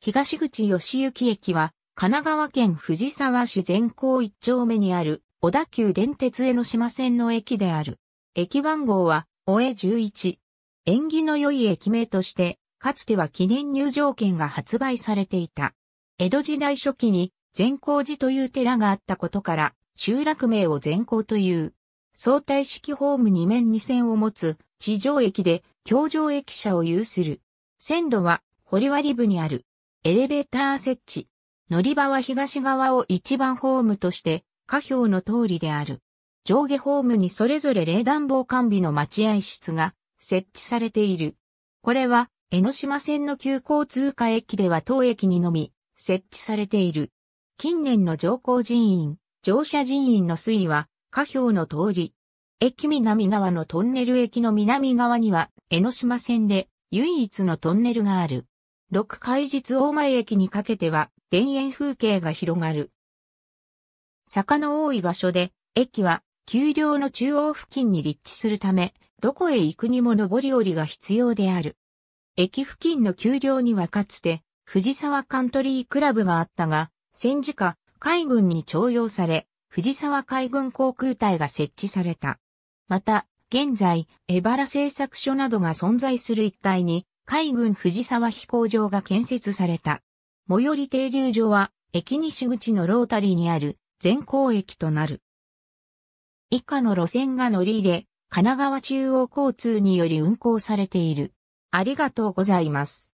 東口義行駅は、神奈川県藤沢市善光一丁目にある、小田急電鉄江ノ島線の駅である。駅番号は、おえ11。縁起の良い駅名として、かつては記念入場券が発売されていた。江戸時代初期に、善光寺という寺があったことから、集落名を善光という。相対式ホーム2面2線を持つ、地上駅で、橋上駅舎を有する。線路は、堀割部にある。エレベーター設置。乗り場は東側を一番ホームとして、下表の通りである。上下ホームにそれぞれ冷暖房完備の待合室が設置されている。これは、江ノ島線の急行通過駅では当駅にのみ設置されている。近年の乗降人員、乗車人員の推移は、下表の通り。駅南側のトンネル駅の南側には、江ノ島線で唯一のトンネルがある。六海日大前駅にかけては田園風景が広がる。坂の多い場所で、駅は丘陵の中央付近に立地するため、どこへ行くにも上り下りが必要である。駅付近の丘陵にはかつて、藤沢カントリークラブがあったが、戦時下、海軍に徴用され、藤沢海軍航空隊が設置された。また、現在、江原製作所などが存在する一帯に、海軍藤沢飛行場が建設された。最寄り停留所は、駅西口のロータリーにある全港駅となる。以下の路線が乗り入れ、神奈川中央交通により運行されている。ありがとうございます。